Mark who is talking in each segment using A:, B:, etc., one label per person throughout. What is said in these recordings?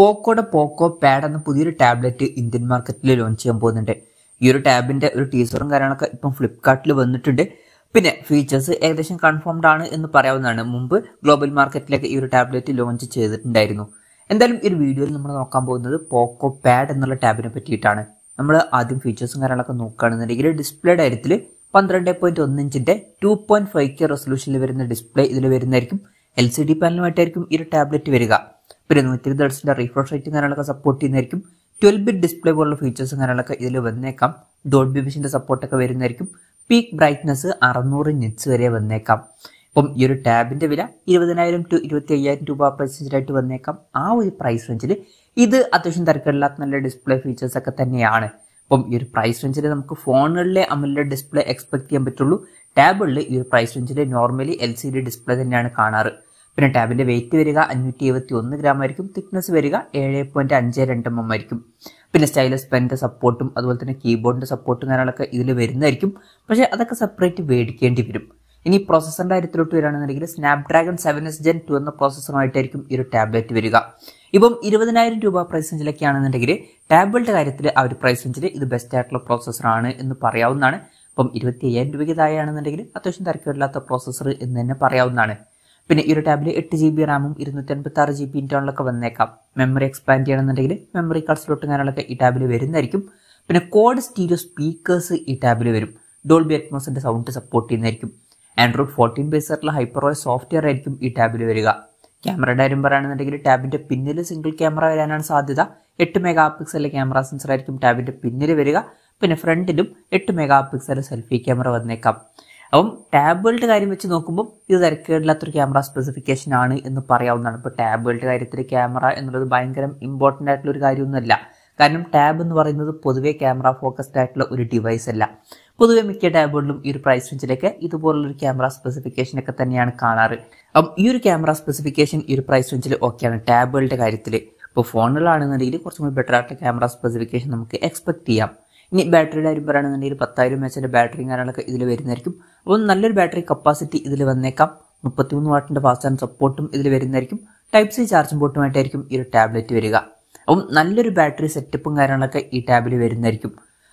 A: പോക്കോടെ പോക്കോ pad എന്ന പുതിയൊരു tablet Indian മാർക്കറ്റിൽ ലോഞ്ച് ചെയ്യാൻ പോകുന്നുണ്ട് ഈ ഒരു ടാബിന്റെ ഒരു ടീസറും കാര്യങ്ങളൊക്കെ ഇപ്പം ഫ്ലിപ്കാർട്ടിൽ വന്നിട്ടുണ്ട് പിന്നെ ഫീച്ചേഴ്സ് ഏകദേശം കൺഫേംഡ് ആണ് എന്ന് പറയാവുന്നതാണ് മുമ്പ് ഗ്ലോബൽ മാർക്കറ്റിലേക്ക് ഈ ഒരു ടാബ്ലറ്റ് ലോഞ്ച് ചെയ്തിട്ടുണ്ടായിരുന്നു എന്തായാലും ഈ ഒരു വീഡിയോയിൽ നമ്മൾ നോക്കാൻ പോകുന്നത് പോക്കോ പാഡ് എന്നുള്ള ടാബിനെ പറ്റിയിട്ടാണ് നമ്മൾ ആദ്യം ഫീച്ചേഴ്സും കാര്യങ്ങളൊക്കെ നോക്കുകയാണെന്നുണ്ടെങ്കിൽ ഡിസ്പ്ലേ കാര്യത്തിൽ പന്ത്രണ്ട് പോയിന്റ് ഒന്നിഞ്ചിന്റെ ഇഞ്ചിന്റെ ടു പോയിന്റ് ഫൈവ് കെ റെസൊല്യൂഷനിൽ വരുന്ന ഡിസ്പ്ലേ ഇതിൽ വരുന്നതായിരിക്കും എൽ സി ഡി പാനലുമായിട്ടായിരിക്കും ഈ ഒരു ടാബ്ലറ്റ് വരിക പിന്നെ നൂറ്റി ഇരുപത് ഹെഡ്സിൻ്റെ റീഫ്രഷ് റേറ്റും കാര്യങ്ങളൊക്കെ സപ്പോർട്ട് ചെയ്യുന്നതായിരിക്കും ട്വൽവ് ബിറ്റ് ഡിസ്പ്ലേ പോലുള്ള ഫീച്ചേഴ്സും കാര്യങ്ങളൊക്കെ ഇതിൽ വന്നേക്കാം ഡോട്ട് ബിബിഷിൻ്റെ സപ്പോർട്ടൊക്കെ വരുന്നതായിരിക്കും പീക്ക് ബ്രൈറ്റ്നസ് അറുന്നൂറ് നിറ്റ്സ് വരെ വന്നേക്കാം ഇപ്പം ഈ ഒരു ടാബിൻ്റെ വില ഇരുപതിനായിരം ടു ഇരുപത്തി അയ്യായിരം രൂപ പ്രൈസിലായിട്ട് വന്നേക്കാം ആ ഒരു പ്രൈസ് റേഞ്ചിൽ ഇത് അത്യാവശ്യം തരക്കേടില്ലാത്ത നല്ല ഡിസ്പ്ലേ ഫീച്ചേഴ്സ് ഒക്കെ തന്നെയാണ് ഇപ്പം ഈ ഒരു പ്രൈസ് റേഞ്ചിൽ നമുക്ക് ഫോണുകളിലെ അമലിലെ ഡിസ്പ്ലേ എക്സ്പെക്ട് ചെയ്യാൻ പറ്റുള്ളൂ ടാബിളിൽ ഈ ഒരു പ്രൈസ് റേഞ്ചിൽ normally L C D display തന്നെയാണ് കാണാറ് പിന്നെ ടാബിൻ്റെ വെയിറ്റ് വരിക അഞ്ഞൂറ്റി ഇരുപത്തി ഒന്ന് ഗ്രാം ആയിരിക്കും തിക്നെസ് വരിക ഏഴ് പോയിൻറ്റ് അഞ്ച് രണ്ട് എം എം ആയിരിക്കും പിന്നെ സ്റ്റൈലസ് പെൻ്റെ സപ്പോർട്ടും അതുപോലെ തന്നെ കീബോർഡിൻ്റെ സപ്പോർട്ടും കാര്യങ്ങളൊക്കെ ഇതിൽ വരുന്നതായിരിക്കും പക്ഷേ അതൊക്കെ സെപ്പറേറ്റ് മേടിക്കേണ്ടി വരും ഇനി പ്രോസസ്സറിൻ്റെ കാര്യത്തിലോട്ട് വരികയാണെന്നുണ്ടെങ്കിൽ Snapdragon seven S gen two എന്ന പ്രോസസ്സറുമായിട്ടായിരിക്കും ഈ ഒരു ടാബ്ലറ്റ് വരിക ഇപ്പം ഇരുപതിനായിരം രൂപ പ്രൈസ് ആണെന്നുണ്ടെങ്കിൽ ടാബ്ലറ്റ് കാര്യത്തിൽ ആ ഒരു പ്രൈസ് റേഞ്ചിൽ ഇത് ബെസ്റ്റ് ആയിട്ടുള്ള പ്രോസസ്സറാണ് എന്ന് പറയാവുന്നതാണ് ഇപ്പം ഇരുപത്തി അയ്യായിരം രൂപയ്ക്ക് താഴെയാണെന്നുണ്ടെങ്കിൽ അത്യാവശ്യം തിരക്കില്ലാത്ത പ്രോസസ്സർ എന്ന് തന്നെ പറയാവുന്നതാണ് പിന്നെ ഈ ഒരു ടാബിൽ എട്ട് ജി ബി റാമും ഇരുന്നൂറ്റി അൻപത്തി ആറ് ജി ബി ഇൻറ്റേണലൊക്കെ വന്നേക്കാം മെമ്മറി എക്സ്പാൻഡ് ചെയ്യണമെന്നുണ്ടെങ്കിൽ മെമ്മറി കാർഡ് സ്ലോട്ടും കാര്യങ്ങളൊക്കെ ഈ ടാബിൽ വരുന്നതായിരിക്കും പിന്നെ കോഡ് സ്റ്റീരിയോ സ്പീക്കേഴ്സ് ഈ ടാബിൽ വരും ഡോൾബി അറ്റ്മോസിൻ്റെ സൗണ്ട് സപ്പോർട്ട് ചെയ്യുന്നതായിരിക്കും ആൻഡ്രോയിഡ് ഫോർട്ടീൻ ബേസ് ആയിട്ടുള്ള ഹൈപ്പറോയ സോഫ്റ്റ്വെയർ ആയിരിക്കും ഈ ടാബിൽ വരിക ക്യാമറയുടെ കാര്യം പറയുകയാണെന്നുണ്ടെങ്കിൽ ടാബിൻ്റെ പിന്നിൽ സിംഗിൾ ക്യാമറ വരാനാണ് സാധ്യത എട്ട് മെഗാ പിക്സൽ ക്യാമറ സെൻസർ ആയിരിക്കും ടാബിൻ്റെ പിന്നിൽ വരിക പിന്നെ ഫ്രണ്ടിലും എട്ട് മെഗാ പിക്സൽ സെൽഫി ക്യാമറ വന്നേക്കാം അപ്പം ടാബുകളുടെ കാര്യം വെച്ച് നോക്കുമ്പോൾ ഇത് തിരക്കേടില്ലാത്തൊരു ക്യാമറ സ്പെസിഫിക്കേഷൻ ആണ് എന്ന് പറയാവുന്നതാണ് ഇപ്പോൾ ടാബുകളുടെ കാര്യത്തിൽ ക്യാമറ എന്നുള്ളത് ഭയങ്കര ഇമ്പോർട്ടൻ്റ് ആയിട്ടുള്ള ഒരു കാര്യമൊന്നുമല്ല കാരണം ടാബ് എന്ന് പറയുന്നത് പൊതുവേ ക്യാമറ ഫോക്കസ്ഡ് ആയിട്ടുള്ള ഒരു ഡിവൈസ് അല്ല പൊതുവെ മിക്ക ടാബുകളിലും ഈ ഒരു പ്രൈസ് റേഞ്ചിലൊക്കെ ഇതുപോലുള്ളൊരു ക്യാമറ സ്പെസിഫിക്കേഷൻ ഒക്കെ തന്നെയാണ് കാണാറ് അപ്പം ഈ ഒരു ക്യാമറ സ്പെസിഫിക്കേഷൻ ഈ ഒരു പ്രൈസ് റേഞ്ചിൽ ഓക്കെയാണ് ടാബുകളുടെ കാര്യത്തിൽ ഇപ്പോൾ ഫോണുകളാണെന്നുണ്ടെങ്കിൽ കുറച്ചും കൂടി ബെറ്റർ ആയിട്ടുള്ള ക്യാമറ സ്പെസിഫിക്കേഷൻ നമുക്ക് എക്സ്പെക്ട് ചെയ്യാം ഇനി ബാറ്ററിയുടെ കാര്യം പറയുകയാണെന്നുണ്ടെങ്കിൽ പത്തായിരം എച്ചിൻ്റെ ബാറ്ററിയും കാര്യങ്ങളൊക്കെ ഇതിൽ വരുന്നതായിരിക്കും അപ്പോൾ നല്ലൊരു ബാറ്ററി കപ്പാസിറ്റി ഇതിൽ വന്നേക്കാം മുപ്പത്തിമൂന്ന് വാട്ടിൻ്റെ ഫാസ്റ്റ് ആൻഡ് സപ്പോർട്ടും ഇതിൽ വരുന്നതായിരിക്കും ടൈപ്പ് സി ചാർജിംഗ് പോർട്ടുമായിട്ടായിരിക്കും ഈ ഒരു ടാബ്ലറ്റ് വരിക അപ്പം നല്ലൊരു ബാറ്ററി സെറ്റപ്പും കാര്യങ്ങളൊക്കെ ഈ ടാബിൽ വരുന്നതായിരിക്കും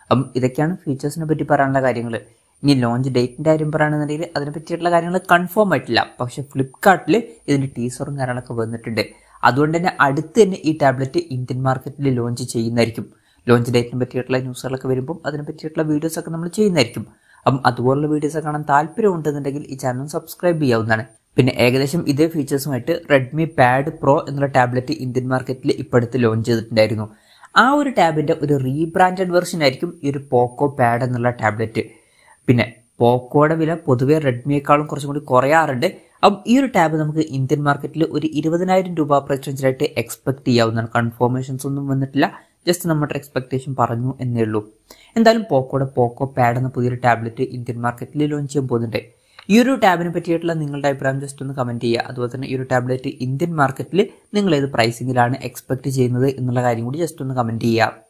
A: അപ്പം ഇതൊക്കെയാണ് ഫീച്ചേഴ്സിനെ പറ്റി പറയാനുള്ള കാര്യങ്ങൾ ഇനി ലോഞ്ച് ഡേറ്റിൻ്റെ കാര്യം പറയുകയാണെന്നുണ്ടെങ്കിൽ അതിനെ പറ്റിയിട്ടുള്ള കാര്യങ്ങൾ കൺഫേം ആയിട്ടില്ല പക്ഷെ ഫ്ലിപ്കാർട്ടിൽ ഇതിൻ്റെ ടീസറും കാര്യങ്ങളൊക്കെ വന്നിട്ടുണ്ട് അതുകൊണ്ട് തന്നെ അടുത്ത് തന്നെ ഈ ടാബ്ലറ്റ് ഇന്ത്യൻ മാർക്കറ്റിൽ ലോഞ്ച് ചെയ്യുന്നതായിരിക്കും ലോഞ്ച് ഡേറ്റിനെ പറ്റിയിട്ടുള്ള ന്യൂസുകളൊക്കെ വരുമ്പം അതിനെ പറ്റിയിട്ടുള്ള വീഡിയോസൊക്കെ നമ്മൾ ചെയ്യുന്നതായിരിക്കും അപ്പം അതുപോലുള്ള വീഡിയോസൊക്കെ കാണാൻ താല്പര്യമുണ്ടെന്നുണ്ടെങ്കിൽ ഈ ചാനൽ സബ്സ്ക്രൈബ് ചെയ്യാവുന്നതാണ് പിന്നെ ഏകദേശം ഇതേ ഫീച്ചേഴ്സുമായിട്ട് റെഡ്മി പാഡ് പ്രോ എന്നുള്ള ടാബ്ലറ്റ് ഇന്ത്യൻ മാർക്കറ്റിൽ ഇപ്പോൾ അടുത്ത് ലോഞ്ച് ചെയ്തിട്ടുണ്ടായിരുന്നു ആ ഒരു ടാബിൻ്റെ ഒരു റീബ്രാൻഡഡ് വെർഷൻ ആയിരിക്കും ഈ ഒരു പോക്കോ പാഡ് എന്നുള്ള ടാബ്ലറ്റ് പിന്നെ പോക്കോയുടെ വില പൊതുവേ റെഡ്മിയേക്കാളും കുറച്ചും കൂടി കുറയാറുണ്ട് അപ്പം ഈ ഒരു ടാബ് നമുക്ക് ഇന്ത്യൻ മാർക്കറ്റിൽ ഒരു ഇരുപതിനായിരം രൂപ പ്രൈസ് റേഞ്ചിലായിട്ട് എക്സ്പെക്ട് ചെയ്യാവുന്നതാണ് കൺഫോർമേഷൻസ് ഒന്നും വന്നിട്ടില്ല ജസ്റ്റ് നമ്മുടെ എക്സ്പെക്റ്റേഷൻ പറഞ്ഞു എന്നേ ഉള്ളൂ എന്തായാലും പോക്കോടെ പോക്കോ പാഡ് എന്ന പുതിയൊരു ടാബ്ലറ്റ് ഇന്ത്യൻ മാർക്കറ്റിൽ ലോഞ്ച് ചെയ്യാൻ പോകുന്നുണ്ട് ഈ ഒരു ടാബിനെ പറ്റിയിട്ടുള്ള നിങ്ങളുടെ അഭിപ്രായം ജസ്റ്റ് ഒന്ന് കമൻറ്റ് ചെയ്യുക അതുപോലെ തന്നെ ഈ ഒരു ടാബ്ലറ്റ് ഇന്ത്യൻ മാർക്കറ്റിൽ നിങ്ങൾ ഏത് പ്രൈസിങ്ങിലാണ് എക്സ്പെക്ട് ചെയ്യുന്നത് എന്നുള്ള കാര്യം കൂടി ജസ്റ്റ് ഒന്ന് കമൻറ്റ് ചെയ്യുക